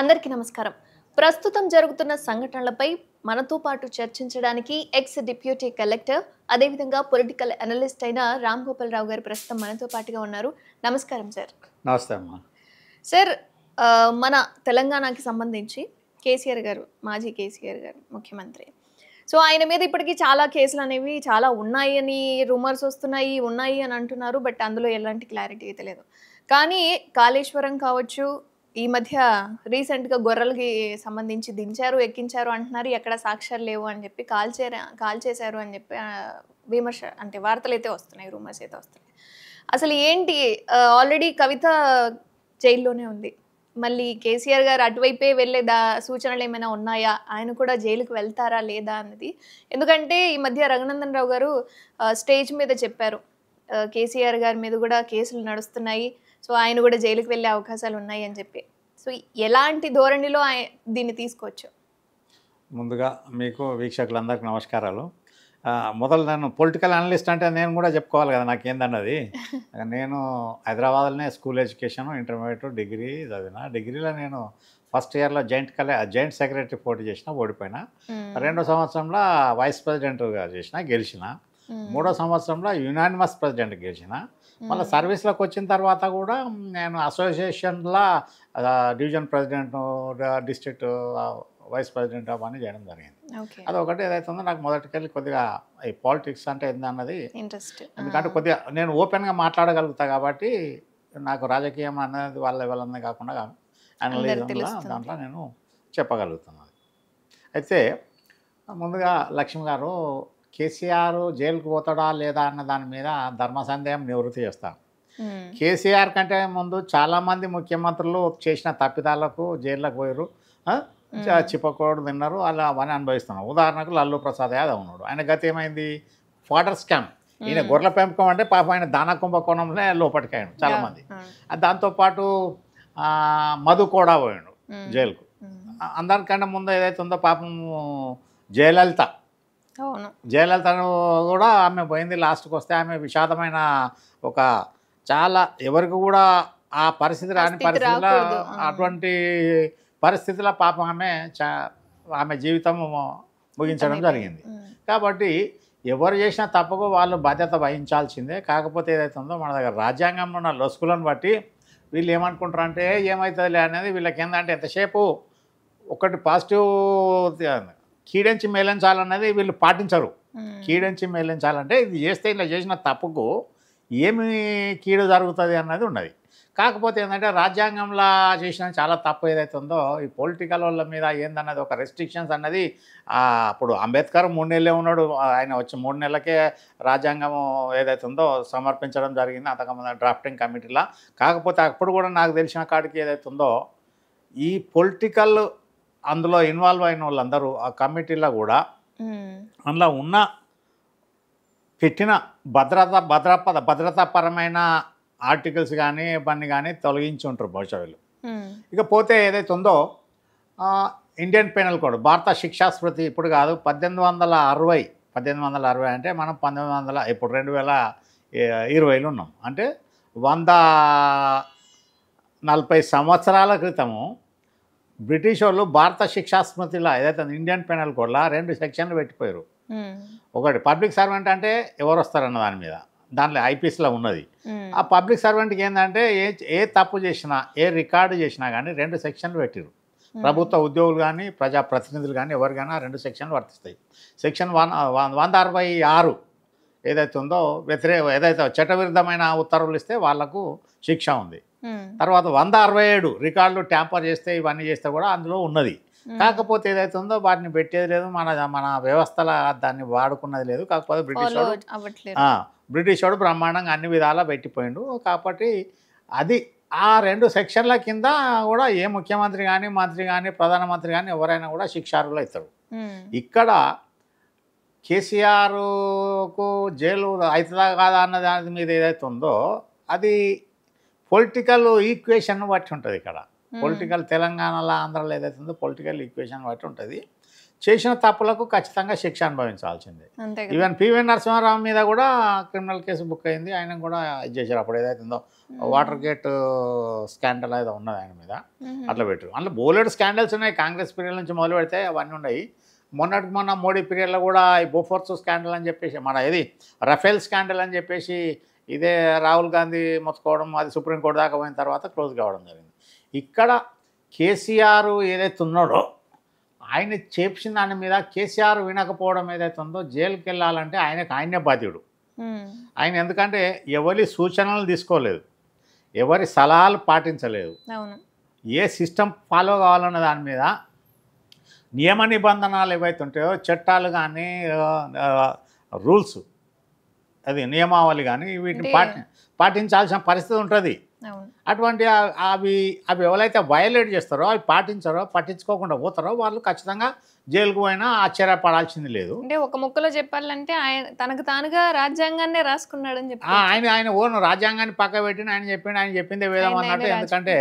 అందరికీ నమస్కారం ప్రస్తుతం జరుగుతున్న సంఘటనలపై మనతో పాటు చర్చించడానికి ఎక్స్ డిప్యూటీ కలెక్టర్ అదేవిధంగా పొలిటికల్ అనలిస్ట్ అయిన రామ్ గోపాల్ రావు గారు ప్రస్తుతం మనతో పాటుగా ఉన్నారు నమస్కారం సార్ నమస్తే సార్ మన తెలంగాణకి సంబంధించి కేసీఆర్ గారు మాజీ కేసీఆర్ గారు ముఖ్యమంత్రి సో ఆయన మీద ఇప్పటికీ చాలా కేసులు అనేవి చాలా ఉన్నాయి అని రూమర్స్ వస్తున్నాయి ఉన్నాయి అని అంటున్నారు బట్ అందులో ఎలాంటి క్లారిటీ అయితే లేదు కానీ కాళేశ్వరం కావచ్చు ఈ మధ్య రీసెంట్గా గొర్రెలకి సంబంధించి దించారు ఎక్కించారు అంటున్నారు ఎక్కడ సాక్ష్యాలు లేవు అని చెప్పి కాల్ చేర కాల్ చేశారు అని చెప్పి విమర్శ అంటే వార్తలు అయితే వస్తున్నాయి రూమర్స్ అయితే వస్తున్నాయి అసలు ఏంటి ఆల్రెడీ కవిత జైల్లోనే ఉంది మళ్ళీ కేసీఆర్ గారు అటువైపే వెళ్ళే దా సూచనలు ఏమైనా ఉన్నాయా ఆయన కూడా జైలుకు వెళ్తారా లేదా అన్నది ఎందుకంటే ఈ మధ్య రఘునందన్ రావు గారు స్టేజ్ మీద చెప్పారు కేసీఆర్ గారి మీద కూడా కేసులు నడుస్తున్నాయి సో ఆయన కూడా జైలుకి వెళ్ళే అవకాశాలు ఉన్నాయి అని చెప్పి సో ఎలాంటి ధోరణిలో దీన్ని తీసుకోవచ్చు ముందుగా మీకు వీక్షకులందరికీ నమస్కారాలు మొదలు నన్ను పొలిటికల్ అనలిస్ట్ అంటే నేను కూడా చెప్పుకోవాలి కదా నాకు ఏందన్నది నేను హైదరాబాద్లోనే స్కూల్ ఎడ్యుకేషన్ ఇంటర్మీడియట్ డిగ్రీ చదివిన డిగ్రీలో నేను ఫస్ట్ ఇయర్లో జాయింట్ కలె జాయింట్ సెక్రటరీ పోటీ చేసిన ఓడిపోయినా రెండో సంవత్సరంలో వైస్ ప్రెసిడెంట్గా చేసిన గెలిచిన మూడో సంవత్సరంలో యునానిమస్ ప్రెసిడెంట్ గెలిచిన మళ్ళీ సర్వీస్లోకి వచ్చిన తర్వాత కూడా నేను అసోసియేషన్లా division president district vice president అవన్నీ చేయడం జరిగింది అదొకటి ఏదైతుందో నాకు మొదటికెళ్ళి కొద్దిగా ఈ పాలిటిక్స్ అంటే ఏందన్నది ఎందుకంటే కొద్దిగా నేను ఓపెన్గా మాట్లాడగలుగుతా కాబట్టి నాకు రాజకీయం అనేది వాళ్ళ వాళ్ళని కాకుండా అనలిజంలో దాంట్లో నేను చెప్పగలుగుతున్నాను అయితే ముందుగా లక్ష్మి గారు కేసీఆర్ జైలుకు పోతాడా లేదా అన్న దాని మీద ధర్మ సందేహం నివృత్తి చేస్తాం కేసీఆర్ కంటే ముందు చాలామంది ముఖ్యమంత్రులు చేసిన తప్పిదాలకు జైళ్ళకు పోయారు చిప్పకూడదు తిన్నారు అలా అవన్నీ అనుభవిస్తున్నారు ఉదాహరణకు లల్లు ప్రసాద్ యాదవ్ ఉన్నాడు ఆయన గత ఏమైంది ఫాటర్ స్కామ్ ఈయన గొర్రెల పెంపకం అంటే పాప ఆయన దాన కుంభకోణంలో లోపలికాయాడు చాలామంది దాంతోపాటు మధు కూడా పోయాడు జైలుకు అందరికంటే ముందు ఏదైతే ఉందో పాపం జయలలిత జయలలితను కూడా ఆమె పోయింది లాస్ట్కి వస్తే ఆమె విషాదమైన ఒక చాలా ఎవరికి కూడా ఆ పరిస్థితి రాని పరిస్థితిలో అటువంటి పరిస్థితిలో పాపం ఆమె ఆమె జీవితం ముగించడం జరిగింది కాబట్టి ఎవరు చేసినా తప్పకు వాళ్ళు బాధ్యత వహించాల్సిందే కాకపోతే ఏదైతుందో మన దగ్గర రాజ్యాంగంలో ఉన్న లొసుకులను బట్టి వీళ్ళు ఏమనుకుంటారు అంటే ఏమవుతుందిలే అనేది వీళ్ళకి ఏంటంటే ఎంతసేపు ఒకటి పాజిటివ్ కీడంచి మేలించాలన్నది వీళ్ళు పాటించరు కీడంచి మేలించాలంటే ఇది చేస్తే ఇలా చేసిన తప్పుకు ఏమి కీడు జరుగుతుంది అన్నది ఉన్నది కాకపోతే ఏంటంటే రాజ్యాంగంలో చేసిన చాలా తప్పు ఏదైతే ఉందో ఈ పొలిటికల్ వాళ్ళ మీద ఏందన్నది ఒక రెస్ట్రిక్షన్స్ అన్నది అప్పుడు అంబేద్కర్ మూడు నెలలే ఉన్నాడు ఆయన వచ్చి మూడు నెలలకే రాజ్యాంగం ఏదైతే ఉందో సమర్పించడం జరిగింది అంతకుముందు డ్రాఫ్టింగ్ కమిటీలా కాకపోతే అప్పుడు కూడా నాకు తెలిసిన కాడికి ఏదైతే ఉందో ఈ పొలిటికల్ అందులో ఇన్వాల్వ్ అయిన వాళ్ళందరూ ఆ కమిటీలో కూడా అందులో ఉన్న పెట్టిన భద్రత భద్రపద భద్రతాపరమైన ఆర్టికల్స్ కానీ ఇవన్నీ కానీ తొలగించి ఉంటారు బహుశా వీళ్ళు ఇక పోతే ఏదైతే ఉందో ఇండియన్ పెనల్ కోడ్ భారత శిక్షా స్మృతి ఇప్పుడు కాదు పద్దెనిమిది వందల అరవై పద్దెనిమిది వందల అరవై అంటే మనం పంతొమ్మిది వందల ఇప్పుడు రెండు వేల ఇరవైలో ఉన్నాం అంటే వంద నలభై సంవత్సరాల క్రితము బ్రిటిష్ వాళ్ళు భారత శిక్షాస్మృతిలో ఏదైతే ఇండియన్ పెనల్ కోడ్లా రెండు సెక్షన్లు పెట్టిపోయారు ఒకటి పబ్లిక్ సర్వెంట్ అంటే ఎవరు వస్తారన్న దాని మీద దాంట్లో ఐపీఎస్లో ఉన్నది ఆ పబ్లిక్ సర్వెంట్కి ఏంటంటే ఏ ఏ తప్పు చేసినా ఏ రికార్డు చేసినా కానీ రెండు సెక్షన్లు పెట్టారు ప్రభుత్వ ఉద్యోగులు కానీ ప్రజాప్రతినిధులు కానీ ఎవరు కానీ రెండు సెక్షన్లు వర్తిస్తాయి సెక్షన్ వన్ వంద అరవై ఆరు ఏదైతే ఉందో వ్యతిరేక ఏదైతే చట్టవిరుద్ధమైన ఉత్తర్వులు ఇస్తే వాళ్లకు శిక్ష ఉంది తర్వాత వంద అరవై ఏడు రికార్డులు ట్యాంపర్ చేస్తే ఇవన్నీ చేస్తే కూడా అందులో ఉన్నది కాకపోతే ఏదైతే ఉందో వాటిని పెట్టేది లేదు మన మన వ్యవస్థల దాన్ని వాడుకున్నది లేదు కాకపోతే బ్రిటిష్ వాడు బ్రిటిష్ వాడు బ్రహ్మాండంగా అన్ని విధాలా పెట్టిపోయిండు కాబట్టి అది ఆ రెండు సెక్షన్ల కింద కూడా ఏ ముఖ్యమంత్రి కానీ మంత్రి కానీ ప్రధానమంత్రి కానీ ఎవరైనా కూడా శిక్షార్హులు అవుతాడు ఇక్కడ కేసీఆర్కు జైలు అవుతుందా కాదా అన్న దాని మీద ఏదైతే ఉందో అది పొలిటికల్ ఈక్వేషన్ బట్టి ఉంటుంది ఇక్కడ పొలిటికల్ తెలంగాణలో ఆంధ్రాలో ఏదైతే ఉందో పొలిటికల్ ఈక్వేషన్ బట్టి ఉంటుంది చేసిన తప్పులకు ఖచ్చితంగా శిక్ష అనుభవించాల్సిందే ఈవెన్ పివి నరసింహారావు మీద కూడా క్రిమినల్ కేసు బుక్ అయింది ఆయన కూడా ఇది చేశారు అప్పుడు ఏదైతుందో వాటర్ గేట్ స్కాండల్ ఏదో ఉన్నది ఆయన మీద అట్లా పెట్టారు అందులో బోలెడ్ స్కాండల్స్ ఉన్నాయి కాంగ్రెస్ పీరియడ్ నుంచి మొదలు పెడితే అవన్నీ ఉన్నాయి మొన్నటి మొన్న మోడీ పీరియడ్లో కూడా ఈ బోఫోర్స్ స్కాండల్ అని చెప్పేసి మన ఇది రఫేల్ స్కాండల్ అని చెప్పేసి ఇదే రాహుల్ గాంధీ మొత్తుకోవడం అది సుప్రీంకోర్టు దాకా పోయిన తర్వాత క్లోజ్ కావడం జరిగింది ఇక్కడ కేసీఆర్ ఏదైతే ఉన్నాడో ఆయన చేసిన దాని మీద కేసీఆర్ వినకపోవడం ఏదైతే ఉందో జైలుకి వెళ్ళాలంటే ఆయనకు ఆయనే బాధ్యుడు ఆయన ఎందుకంటే ఎవరి సూచనలు తీసుకోలేదు ఎవరి సలహాలు పాటించలేదు ఏ సిస్టమ్ ఫాలో కావాలన్న దాని మీద నియమ నిబంధనలు ఏవైతే ఉంటాయో చట్టాలు కానీ రూల్స్ అది నియమావళి కానీ వీటిని పాటించాల్సిన పరిస్థితి ఉంటుంది అటువంటి అవి అవి ఎవరైతే వయలేట్ చేస్తారో అవి పాటించారో పట్టించుకోకుండా పోతారో వాళ్ళు ఖచ్చితంగా జైలుకు పోయినా ఆశ్చర్యపడాల్సింది లేదు అంటే ఒక ముక్కలో చెప్పాలంటే ఆయన తనకు తానుగా రాజ్యాంగాన్నే రాసుకున్నాడని చెప్పి ఆయన ఆయన ఓన్ రాజ్యాంగాన్ని పక్క పెట్టిన ఆయన చెప్పిండు ఆయన చెప్పిందే వేదం అన్నట్టు ఎందుకంటే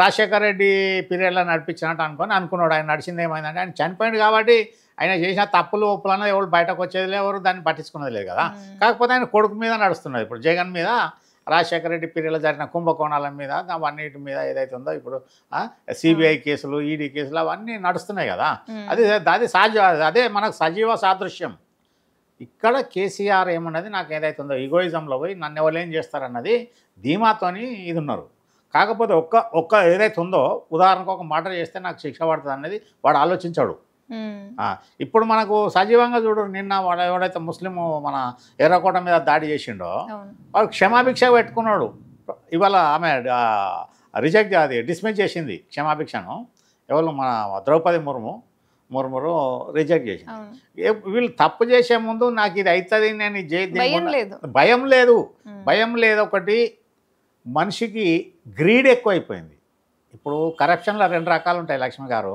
రాజశేఖర రెడ్డి పీరియడ్లో నడిపించినట్టు అనుకుని అనుకున్నాడు ఆయన నడిచింది ఏమైందంటే ఆయన చనిపోయింది కాబట్టి ఆయన చేసిన తప్పులు ఒప్పులన్నా ఎవరు బయటకు వచ్చేది ఎవరు దాన్ని పట్టించుకునేది లేదు కదా కాకపోతే ఆయన కొడుకు మీద నడుస్తున్నది ఇప్పుడు జగన్ మీద రాజశేఖర రెడ్డి పీరియడ్ జరిగిన కుంభకోణాల మీద అన్నిటి మీద ఏదైతే ఉందో ఇప్పుడు సిబిఐ కేసులు ఈడీ e కేసులు అవన్నీ నడుస్తున్నాయి కదా అది అది సహజ అదే మనకు సజీవ సాదృశ్యం ఇక్కడ కేసీఆర్ ఏమన్నది నాకు ఏదైతే ఉందో ఈగోయిజంలో పోయి నన్ను ఏం చేస్తారన్నది ధీమాతోని ఇది ఉన్నారు కాకపోతే ఒక్క ఒక్క ఏదైతే ఉందో ఉదాహరణకు ఒక మాట చేస్తే నాకు శిక్ష పడుతుంది అనేది వాడు ఆలోచించాడు ఇప్పుడు మనకు సజీవంగా చూడు నిన్న వాడు ఎవడైతే ముస్లిం మన ఎర్రకోట మీద దాడి చేసిండో వాడు క్షమాభిక్ష పెట్టుకున్నాడు ఇవాళ ఆమె రిజెక్ట్ అది డిస్మిస్ చేసింది క్షమాభిక్షను ఎవరు మన ద్రౌపది ముర్ము మురుమురు రిజెక్ట్ చేసింది వీళ్ళు తప్పు చేసే ముందు నాకు ఇది అవుతుంది నేను భయం లేదు భయం లేదు ఒకటి మనిషికి గ్రీడ్ ఎక్కువైపోయింది ఇప్పుడు కరప్షన్లో రెండు రకాలు ఉంటాయి లక్ష్మి గారు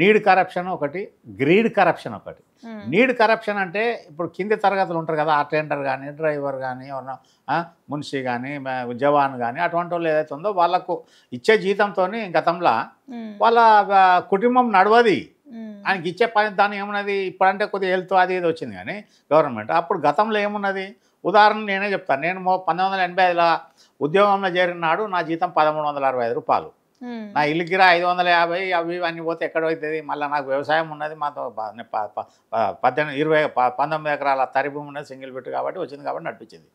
నీడ్ కరప్షన్ ఒకటి గ్రీడ్ కరప్షన్ ఒకటి నీడ్ కరప్షన్ అంటే ఇప్పుడు కింది తరగతులు ఉంటారు కదా అటెండర్ కానీ డ్రైవర్ కానీ ఎవరన్నా మున్షి కానీ జవాన్ కానీ అటువంటి వాళ్ళు ఏదైతే ఉందో వాళ్ళకు ఇచ్చే జీతంతో గతంలో వాళ్ళ కుటుంబం నడవది ఆయనకి ఇచ్చే పని దాని ఏమున్నది ఇప్పుడంటే కొద్దిగా హెల్త్ అది ఇది వచ్చింది కానీ గవర్నమెంట్ అప్పుడు గతంలో ఏమున్నది ఉదాహరణ నేనే చెప్తాను నేను పంతొమ్మిది వందల ఎనభై ఐదులో ఉద్యోగంలో చేరినాడు నా జీతం పదమూడు వందల అరవై ఐదు రూపాయలు నా ఇల్లుకిరా ఐదు వందల యాభై అవి అన్నీ పోతే ఎక్కడ మళ్ళీ నాకు వ్యవసాయం ఉన్నది మాతో పద్దెనిమిది ఇరవై పంతొమ్మిది ఎకరాల తరి భూమి ఉన్నది సింగిల్ బిట్ కాబట్టి వచ్చింది కాబట్టి నడిపించింది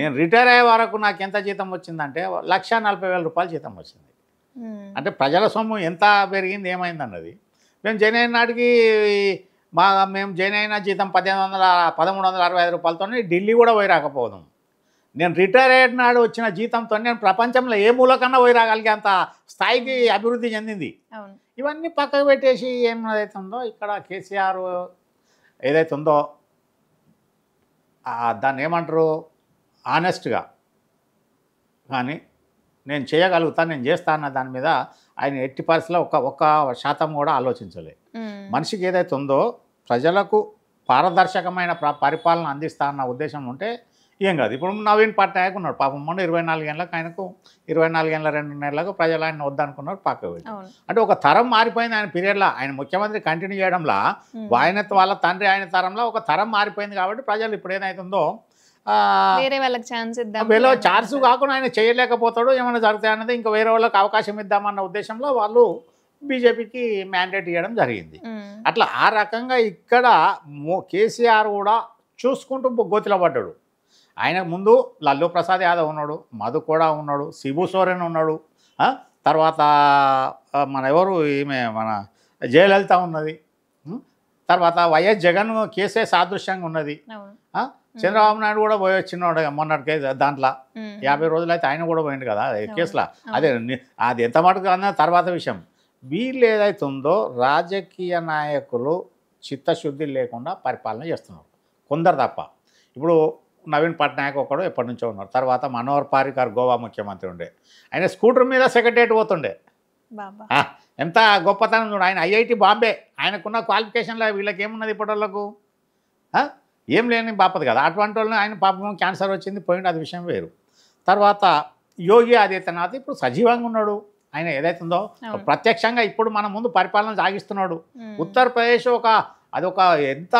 నేను రిటైర్ అయ్యే వరకు నాకు ఎంత జీతం వచ్చిందంటే లక్ష నలభై వేల రూపాయలు జీతం వచ్చింది అంటే ప్రజల సొమ్ము ఎంత పెరిగింది ఏమైంది అన్నది మేము జైన్ అయిన నాటికి మా మేము జైన్ అయిన జీతం పద్దెనిమిది వందల పదమూడు వందల అరవై ఐదు రూపాయలతో ఢిల్లీ కూడా పోయి రాకపోదాం నేను రిటైర్ అయ్యే నాడు వచ్చిన జీతంతో నేను ప్రపంచంలో ఏ మూలకన్నా పోయి రాగలిగేంత స్థాయికి అభివృద్ధి చెందింది ఇవన్నీ పక్కకు పెట్టేసి ఏమైతే ఉందో ఇక్కడ కేసీఆర్ ఏదైతే ఉందో దాన్ని ఏమంటారు ఆనెస్ట్గా కానీ నేను చేయగలుగుతాను నేను చేస్తాను దాని మీద ఆయన ఎట్టి పరిస్థితిలో ఒక ఒక్క శాతం కూడా ఆలోచించలే మనిషికి ఏదైతే ఉందో ప్రజలకు పారదర్శకమైన పరిపాలన అందిస్తా అన్న ఉద్దేశం ఉంటే ఏం కాదు ఇప్పుడు నవీన్ పట్నాయక్ ఉన్నాడు పాపం మొన్న ఇరవై నాలుగు ఆయనకు ఇరవై నాలుగు రెండు నెలలకు ప్రజలు ఆయన వద్దనుకున్నారు పక్కకు అంటే ఒక తరం మారిపోయింది ఆయన పీరియడ్లో ఆయన ముఖ్యమంత్రి కంటిన్యూ చేయడంలో ఆయన వాళ్ళ తండ్రి ఆయన తరంలో ఒక తరం మారిపోయింది కాబట్టి ప్రజలు ఇప్పుడు ఏదైతుందో వేరే వాళ్ళకి ఛాన్స్ ఇద్దాం వీళ్ళు ఛాన్స్ కాకుండా ఆయన చేయలేకపోతాడు ఏమైనా అన్నది ఇంకా వేరే వాళ్ళకి అవకాశం ఇద్దామన్న ఉద్దేశంలో వాళ్ళు బీజేపీకి మ్యాండేట్ ఇవ్వడం జరిగింది అట్లా ఆ రకంగా ఇక్కడ కేసీఆర్ కూడా చూసుకుంటూ గోతిలో పడ్డాడు ఆయన ముందు లల్లు ప్రసాద్ యాదవ్ ఉన్నాడు మధు కూడా ఉన్నాడు శిబు సోరెన్ ఉన్నాడు తర్వాత మన ఎవరు ఈమె మన జయలలిత ఉన్నది తర్వాత వైఎస్ జగన్ కేసే సాదృశ్యంగా ఉన్నది చంద్రబాబు నాయుడు కూడా పోయి వచ్చినాడు మొన్నటి దాంట్లో యాభై రోజులైతే ఆయన కూడా పోయింది కదా కేసులో అదే అది ఎంత మటుకు అన్న తర్వాత విషయం వీళ్ళు ఏదైతుందో రాజకీయ నాయకులు చిత్తశుద్ధి లేకుండా పరిపాలన చేస్తున్నారు కొందరు తప్ప ఇప్పుడు నవీన్ పట్నాయక్ ఒకడు ఎప్పటి నుంచో ఉన్నారు తర్వాత మనోహర్ పారికర్ గోవా ముఖ్యమంత్రి ఉండే ఆయన స్కూటర్ మీద సెక్రటరేట్ పోతుండే ఎంత గొప్పతనం చూడు ఆయన ఐఐటి బాంబే ఆయనకున్న క్వాలిఫికేషన్లో వీళ్ళకి ఏమున్నది ఇప్పటి వాళ్ళకు ఏం లేని బాపది కదా అటువంటి వాళ్ళని ఆయన పాపం క్యాన్సర్ వచ్చింది పోయింది అది విషయం వేరు తర్వాత యోగి ఆదిత్యనాథ్ ఇప్పుడు సజీవంగా ఉన్నాడు ఆయన ఏదైతుందో ప్రత్యక్షంగా ఇప్పుడు మన ముందు పరిపాలన సాగిస్తున్నాడు ఉత్తరప్రదేశ్ ఒక అదొక ఎంత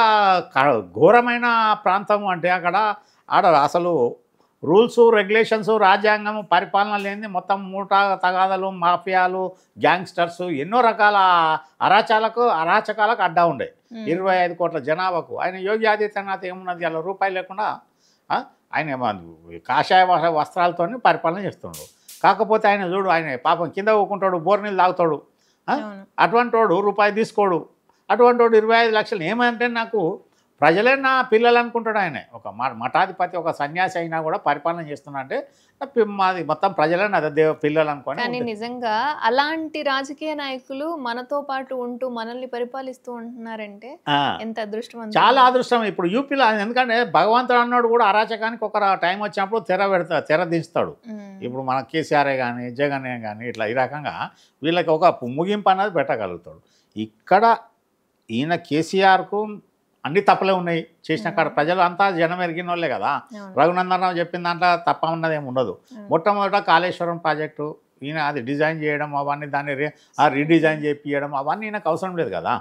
ఘోరమైన ప్రాంతం అంటే అక్కడ ఆడ అసలు రూల్స్ రెగ్యులేషన్స్ రాజ్యాంగం పరిపాలన లేని మొత్తం మూట తగాదలు మాఫియాలు గ్యాంగ్స్టర్స్ ఎన్నో రకాల అరాచాలకు అరాచకాలకు అడ్డా ఉండే ఇరవై ఐదు కోట్ల జనాభాకు ఆయన యోగి ఆదిత్యనాథ్ ఏమున్నది అలా రూపాయలు లేకుండా ఆయన కాషాయ వస్త్రాలతో పరిపాలన చేస్తున్నాడు కాకపోతే ఆయన చూడు ఆయన పాపం కింద ఊకుంటాడు బోర్ నీళ్ళు తాగుతాడు అటువంటి వాడు రూపాయి తీసుకోడు అటువంటి వాడు ఇరవై ఐదు లక్షలు ఏమంటే నాకు ప్రజలే నా పిల్లలు అనుకుంటాడు ఆయన ఒక మఠాధిపతి ఒక సన్యాసి అయినా కూడా పరిపాలన చేస్తున్నాడు అంటే మాది మొత్తం ప్రజలే నా పిల్లలు అనుకోండి కానీ నిజంగా అలాంటి రాజకీయ నాయకులు మనతో పాటు ఉంటూ మనల్ని పరిపాలిస్తూ ఉంటున్నారంటే ఎంత అదృష్టం చాలా అదృష్టం ఇప్పుడు యూపీలో ఎందుకంటే భగవంతుడు అన్నాడు కూడా అరాచకానికి ఒక టైం వచ్చినప్పుడు తెర పెడతా తెర దించుతాడు ఇప్పుడు మన కేసీఆర్ఏ కానీ జగనే కానీ ఇట్లా ఈ రకంగా వీళ్ళకి ఒక ముగింపు అనేది పెట్టగలుగుతాడు ఇక్కడ ఈయన కేసీఆర్కు అన్ని తప్పలే ఉన్నాయి చేసిన కాడ ప్రజలు అంతా జనం ఎరిగిన వాళ్ళే కదా రఘునందనరావు చెప్పిన దాంట్లో తప్ప ఉన్నది ఏమి ఉండదు మొట్టమొదట కాళేశ్వరం ప్రాజెక్టు ఈయన అది డిజైన్ చేయడం అవన్నీ దాన్ని రీడిజైన్ చేయించడం అవన్నీ ఈయనకు అవసరం లేదు కదా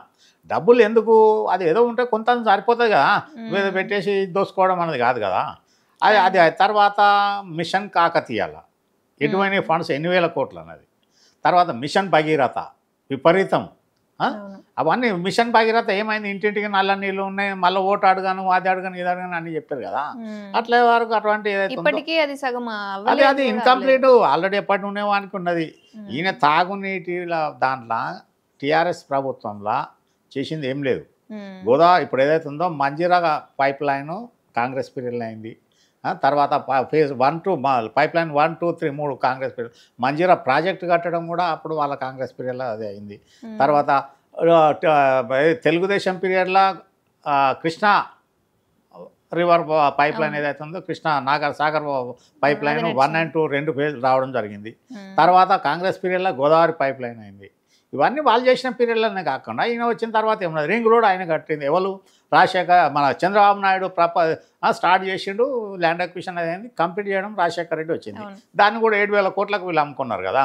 డబ్బులు ఎందుకు అది ఏదో ఉంటే కొంత సరిపోతుంది కదా మీద పెట్టేసి దోసుకోవడం అనేది కాదు కదా అది అది తర్వాత మిషన్ కాకతీయాల ఎటువంటి ఫండ్స్ ఎన్ని వేల కోట్లు అన్నది తర్వాత మిషన్ భగీరథ విపరీతం అవన్నీ మిషన్ భగీరథ ఏమైంది ఇంటింటికి నల్ల నీళ్ళు ఉన్నాయి మళ్ళీ ఓటు అడగాను అది అడగాను ఇది అడగాను అని చెప్పారు కదా అట్లే వరకు అటువంటి అది సగం అది ఇన్కంప్లీట్ ఆల్రెడీ ఎప్పటి నుండే వానికి ఉన్నది ఈయన తాగునీటిల దాంట్లో టిఆర్ఎస్ ప్రభుత్వంలో చేసింది ఏం లేదు గోదావరి ఇప్పుడు ఏదైతే ఉందో మంజీరా పైప్ లైన్ కాంగ్రెస్ పీరియడ్లో అయింది తర్వాత phase one two pipeline one two three మూడు కాంగ్రెస్ పీరియడ్ మంజీరా ప్రాజెక్టు కట్టడం కూడా అప్పుడు వాళ్ళ కాంగ్రెస్ పీరియడ్లో అది అయింది తర్వాత తెలుగుదేశం పీరియడ్లో కృష్ణా రివర్ పైప్ లైన్ ఏదైతే ఉందో Krishna Nagar Sagar pipeline one and two రెండు ఫేజ్ రావడం జరిగింది తర్వాత కాంగ్రెస్ పీరియడ్లో గోదావరి పైప్ లైన్ అయింది ఇవన్నీ వాళ్ళు చేసిన పీరియడ్లనే కాకుండా ఈయన వచ్చిన తర్వాత ఏమన్నా రింగ్ రోడ్ ఆయన కట్టింది ఎవరు రాజశేఖర్ మన చంద్రబాబు నాయుడు ప్రప స్టార్ట్ చేసిండు ల్యాండ్ అక్విషన్ అనేది కంప్లీట్ చేయడం రాజశేఖర్ రెడ్డి వచ్చింది దాన్ని కూడా ఏడు వేల కోట్లకు వీళ్ళు అమ్ముకున్నారు కదా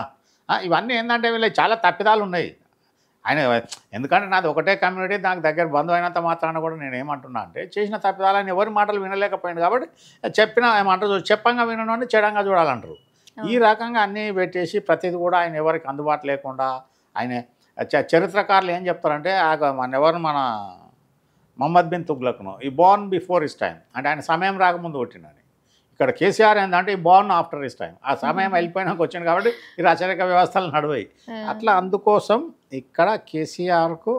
ఇవన్నీ ఏంటంటే వీళ్ళు చాలా తప్పిదాలు ఉన్నాయి ఆయన ఎందుకంటే నాది ఒకటే కమ్యూనిటీ నాకు దగ్గర బంధువు అయినంత మాత్రాన కూడా నేను ఏమంటున్నా అంటే చేసిన తప్పిదాలని ఎవరి మాటలు వినలేకపోయింది కాబట్టి చెప్పిన ఏమంటారు చెప్పంగా అని చెడంగా చూడాలంటారు ఈ రకంగా అన్నీ పెట్టేసి ప్రతిది కూడా ఆయన ఎవరికి అందుబాటు లేకుండా ఆయన చరిత్రకారులు ఏం చెప్తారంటే మన ఎవరు మన మహమ్మద్ బిన్ తుగ్లక్ను ఈ బోర్న్ బిఫోర్ ఇస్ టైం అంటే ఆయన సమయం రాకముందు కొట్టిండని ఇక్కడ కేసీఆర్ ఏంటంటే ఈ బోర్న్ ఆఫ్టర్ ఇస్ టైం ఆ సమయం వెళ్ళిపోయినాక వచ్చింది కాబట్టి ఈ రచరిక వ్యవస్థలు నడివాయి అట్లా అందుకోసం ఇక్కడ కేసీఆర్కు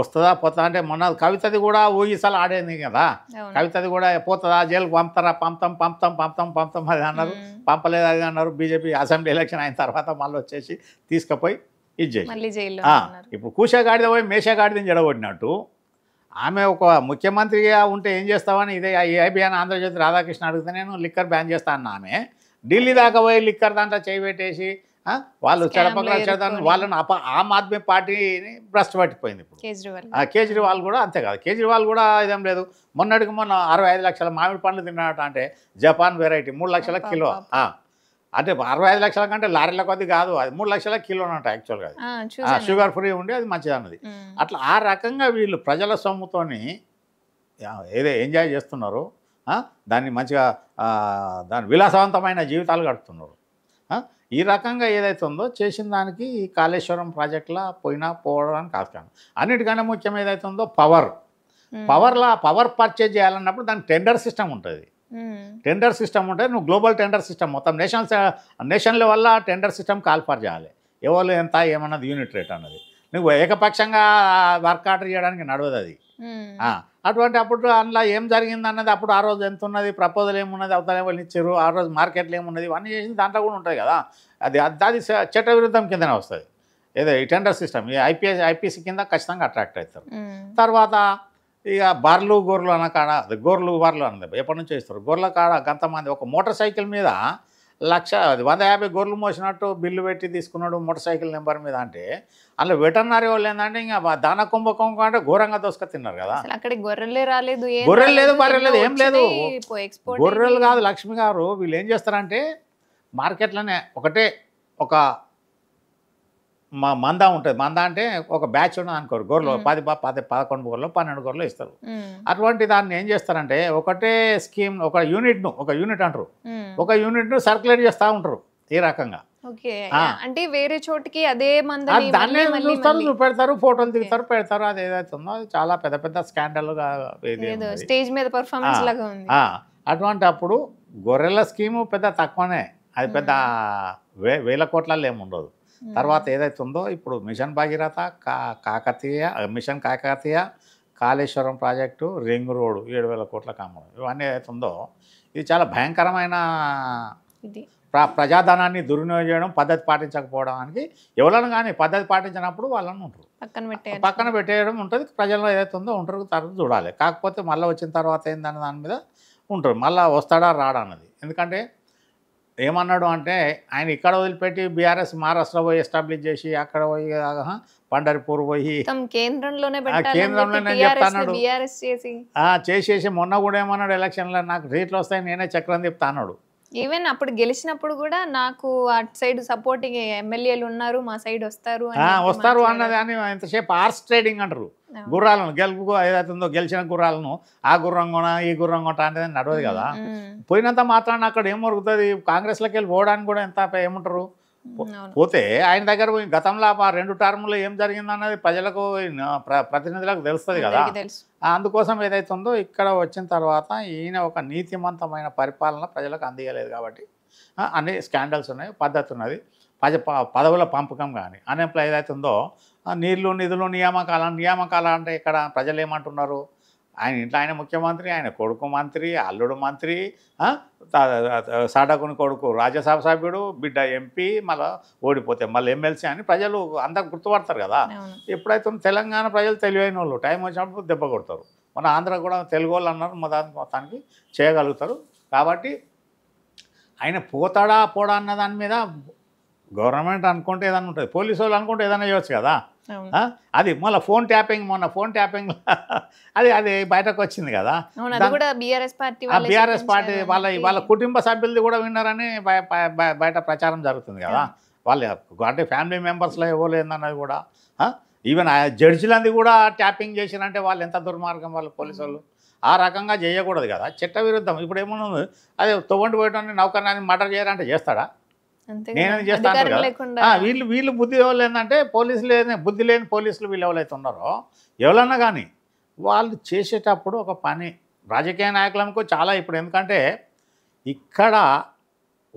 వస్తుందా పోతుందా అంటే మొన్న కవితది కూడా ఊగిసలు ఆడేది కదా కవితది కూడా పోతుందా జైలుకు పంపుతారా పంపుతాం పంపుతాం పంపుతాం పంపుతాం అది అన్నారు పంపలేదు అది అన్నారు బీజేపీ అసెంబ్లీ ఎలక్షన్ అయిన తర్వాత మళ్ళీ వచ్చేసి తీసుకుపోయి ఇచ్చేసి ఇప్పుడు గాడిద పోయి మేషగాడిదని జడగొట్టినట్టు ఆమె ఒక ముఖ్యమంత్రిగా ఉంటే ఏం చేస్తామని ఇదే ఏబిఎన్ ఆంధ్రజ్యోతి రాధాకృష్ణ అడిగితే నేను లిక్కర్ బ్యాన్ చేస్తాను ఆమె ఢిల్లీ దాకా పోయి లిక్కర్ దాంట్లో పెట్టేసి వాళ్ళు చెడపక్కల చేద్దాం వాళ్ళని అప ఆమ్ ఆద్మీ పార్టీని భ్రష్ట పట్టిపోయింది ఇప్పుడు కేజ్రీవాల్ కూడా అంతేకాదు కేజ్రీవాల్ కూడా ఇదేం లేదు మొన్నటికి మొన్న అరవై ఐదు లక్షల మామిడి పండ్లు తిన్నాడట అంటే జపాన్ వెరైటీ మూడు లక్షల కిలో అంటే అరవై ఐదు లక్షల కంటే లారీల కొద్ది కాదు అది మూడు లక్షల కిలో అంట యాక్చువల్గా షుగర్ ఫ్రీ ఉండి అది మంచిది అన్నది అట్లా ఆ రకంగా వీళ్ళు ప్రజల సొమ్ముతో ఏదో ఎంజాయ్ చేస్తున్నారు దాన్ని మంచిగా దాని విలాసవంతమైన జీవితాలు గడుపుతున్నారు ఈ రకంగా ఏదైతే ఉందో చేసిన దానికి ఈ కాళేశ్వరం ప్రాజెక్టులా పోయినా పోవడానికి ఆస్కారం అన్నిటికన్నా ముఖ్యం ఏదైతే ఉందో పవర్ పవర్లా పవర్ పర్చేజ్ చేయాలన్నప్పుడు దానికి టెండర్ సిస్టమ్ ఉంటుంది టెండర్ సిస్టమ్ ఉంటే నువ్వు గ్లోబల్ టెండర్ సిస్టమ్ మొత్తం నేషనల్ నేషన్ల వల్ల టెండర్ సిస్టమ్ కాల్ఫర్ చేయాలి ఎవరు ఎంత ఏమన్నది యూనిట్ రేట్ అన్నది నువ్వు ఏకపక్షంగా వర్క్ ఆర్డర్ చేయడానికి నడవదు అది అటువంటి అప్పుడు అందులో ఏం జరిగింది అన్నది అప్పుడు ఆ రోజు ఎంత ఉన్నది ప్రపోజల్ ఏమున్నది అవతల వాళ్ళు ఇచ్చారు ఆ రోజు మార్కెట్లు ఏమున్నది ఇవన్నీ చేసింది దాంట్లో కూడా ఉంటుంది కదా అది అది చట్టవిరుద్ధం కిందనే వస్తుంది ఏదో ఈ టెండర్ సిస్టమ్ ఈ ఐపీఎస్ ఐపీసీ కింద ఖచ్చితంగా అట్రాక్ట్ అవుతారు తర్వాత ఇక బర్లు గొర్రెలు అన్న కాడ గొర్రెలు బర్లు అన్నది ఎప్పటి నుంచో ఇస్తారు గొర్రెల కాడ గంతమంది ఒక మోటార్ సైకిల్ మీద లక్ష వంద యాభై గొర్రెలు మోసినట్టు బిల్లు పెట్టి తీసుకున్నాడు మోటార్ సైకిల్ నెంబర్ మీద అంటే అందులో వెటర్నరీ వాళ్ళు ఏంటంటే ఇంకా దాన కుంభకం అంటే ఘోరంగా దోసుక తిన్నారు కదా అక్కడ గొర్రెలే రాలేదు గొర్రెలు లేదు బర్రెలు లేదు ఏం లేదు గొర్రెలు కాదు లక్ష్మి గారు వీళ్ళు ఏం చేస్తారంటే మార్కెట్లోనే ఒకటే ఒక మా మంద ఉంటుంది మంద అంటే ఒక బ్యాచ్ ఉన్నది అనుకోరు గొర్రెలు పది పది పదకొండు గొర్రెలు పన్నెండు గొర్రెలు ఇస్తారు అటువంటి దాన్ని ఏం చేస్తారంటే ఒకటే స్కీమ్ ఒక యూనిట్ను ఒక యూనిట్ అంటారు ఒక యూనిట్ను సర్క్యులేట్ చేస్తూ ఉంటారు ఈ రకంగా అంటే వేరే చోటికి అదే దాన్ని చూస్తారు పెడతారు ఫోటోలు దిగుతారు పెడతారు అది ఏదైతుందో అది చాలా పెద్ద పెద్ద స్కాండల్గా స్టేజ్ మీద పర్ఫార్మెన్స్ లాగా ఉంది అటువంటి అప్పుడు గొర్రెల స్కీము పెద్ద తక్కువనే అది పెద్ద వేల కోట్లలో ఏముండదు తర్వాత ఏదైతే ఉందో ఇప్పుడు మిషన్ భగీరథ కా Kakatiya mission Kakatiya Kaleshwaram project ring road ఏడు వేల కోట్ల కామడం ఇవన్నీ ఏదైతే ఉందో ఇది చాలా భయంకరమైన ప్ర ప్రజాధనాన్ని దుర్వినియోగం చేయడం పద్ధతి పాటించకపోవడానికి ఎవరైనా కానీ పద్ధతి పాటించినప్పుడు వాళ్ళని ఉంటారు పక్కన పెట్టే పక్కన పెట్టేయడం ఉంటుంది ప్రజల్లో ఏదైతే ఉందో ఉంటారు తర్వాత చూడాలి కాకపోతే మళ్ళీ వచ్చిన తర్వాత ఏంటన్న దాని మీద ఉంటారు మళ్ళీ వస్తాడా రాడా అన్నది ఎందుకంటే ఏమన్నాడు అంటే ఆయన ఇక్కడ వదిలిపెట్టి బీఆర్ఎస్ మహారాష్ట్ర పోయి ఎస్టాబ్లిష్ చేసి అక్కడ పోయి పండరిపూర్ పోయి కేంద్రంలోనే చెప్తాడు చేసేసి మొన్న కూడా ఏమన్నాడు ఎలక్షన్లో నాకు రేట్లు వస్తాయి నేనే చక్రం చెప్తాన్నాడు ఈవెన్ అప్పుడు గెలిచినప్పుడు కూడా నాకు అటు సైడ్ సపోర్టింగ్ ఎమ్మెల్యేలు ఉన్నారు మా సైడ్ వస్తారు వస్తారు అన్నది అని ఎంతసేపు ఆర్స్ ట్రేడింగ్ అంటారు గుర్రాలను గెలుపు ఏదైతుందో గెలిచిన గుర్రాలను ఆ గుర్రం కొన ఈ గుర్రం కొట్ట అనేది నడవదు కదా పోయినంత మాత్రాన అక్కడ ఏం మరుగుతుంది కాంగ్రెస్లోకి వెళ్ళి పోవడానికి కూడా ఎంత ఏముంటారు పోతే ఆయన దగ్గర పోయి గతంలో ఆ రెండు టర్మ్లో ఏం జరిగిందన్నది ప్రజలకు ప్రతినిధులకు తెలుస్తుంది కదా అందుకోసం ఏదైతే ఉందో ఇక్కడ వచ్చిన తర్వాత ఈయన ఒక నీతిమంతమైన పరిపాలన ప్రజలకు అందియలేదు కాబట్టి అన్ని స్కాండల్స్ ఉన్నాయి పద్ధతి ఉన్నది పద పదవుల పంపకం కానీ అన్ఎంప్లాయ్ ఉందో నీళ్లు నిధులు నియామకాల నియామకాల అంటే ఇక్కడ ప్రజలు ఏమంటున్నారు ఆయన ఇంట్లో ఆయన ముఖ్యమంత్రి ఆయన కొడుకు మంత్రి అల్లుడు మంత్రి సాటకుని కొడుకు రాజ్యసభ సభ్యుడు బిడ్డ ఎంపీ మళ్ళీ ఓడిపోతే మళ్ళీ ఎమ్మెల్సీ అని ప్రజలు అంతా గుర్తుపడతారు కదా ఎప్పుడైతే తెలంగాణ ప్రజలు తెలివైన వాళ్ళు టైం వచ్చినప్పుడు దెబ్బ కొడతారు మన ఆంధ్ర కూడా తెలుగు వాళ్ళు అన్నారు మా మొత్తానికి చేయగలుగుతారు కాబట్టి ఆయన పోతాడా పోడా అన్న దాని మీద గవర్నమెంట్ అనుకుంటే ఏదైనా ఉంటుంది పోలీసు వాళ్ళు అనుకుంటే ఏదైనా చేయవచ్చు కదా అది మళ్ళీ ఫోన్ ట్యాపింగ్ మొన్న ఫోన్ ట్యాపింగ్ అది అది బయటకు వచ్చింది కదా బీఆర్ఎస్ పార్టీ వాళ్ళ వాళ్ళ కుటుంబ సభ్యులది కూడా విన్నారని బయట ప్రచారం జరుగుతుంది కదా వాళ్ళ అంటే ఫ్యామిలీ మెంబర్స్లో ఇవ్వలేదన్నది కూడా ఈవెన్ జడ్జిలంది కూడా ట్యాపింగ్ చేసినంటే వాళ్ళు ఎంత దుర్మార్గం వాళ్ళు పోలీసు వాళ్ళు ఆ రకంగా చేయకూడదు కదా చట్ట విరుద్ధం ఇప్పుడు ఏమన్నా అది తవ్వండి పోయటం నాని మర్డర్ చేయాలంటే చేస్తాడా నేను చేస్తాను వీళ్ళు వీళ్ళు బుద్ధి ఎవరు ఏంటంటే పోలీసులు లేని బుద్ధి లేని పోలీసులు వీళ్ళు ఎవరైతే ఉన్నారో ఎవరన్నా కానీ వాళ్ళు చేసేటప్పుడు ఒక పని రాజకీయ నాయకులకు చాలా ఇప్పుడు ఎందుకంటే ఇక్కడ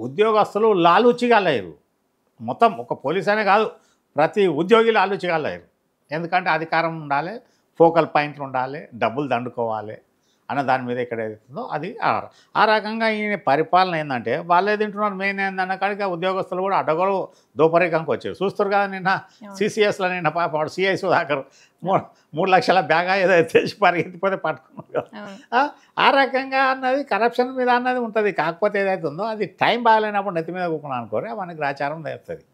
ఉద్యోగస్తులు లాలూచిగా లేరు మొత్తం ఒక పోలీస్ అనే కాదు ప్రతి ఉద్యోగి లాలూచిగా లేరు ఎందుకంటే అధికారం ఉండాలి ఫోకల్ పాయింట్లు ఉండాలి డబ్బులు దండుకోవాలి అన్న దాని మీద ఎక్కడ ఏదైతుందో అది ఆ రకంగా ఈయన పరిపాలన ఏంటంటే వాళ్ళే తింటున్నారు మెయిన్ ఏందన్న కాడికి ఉద్యోగస్తులు కూడా అడ్డగోలు దోపరేకంకి వచ్చారు చూస్తారు కదా నిన్న సిసిఎస్లో నిన్న పాప సిఐ సుధాకర్ మూడు లక్షల బ్యాగా ఏదైతే తెచ్చి పరిగెత్తిపోతే పట్టుకున్నారు కదా ఆ రకంగా అన్నది కరప్షన్ మీద అన్నది ఉంటుంది కాకపోతే ఏదైతే ఉందో అది టైం బాగాలేనప్పుడు నెత్తి మీద కూకున్నాను అనుకోరు అవన్నీ గ్రాచారం తెస్తుంది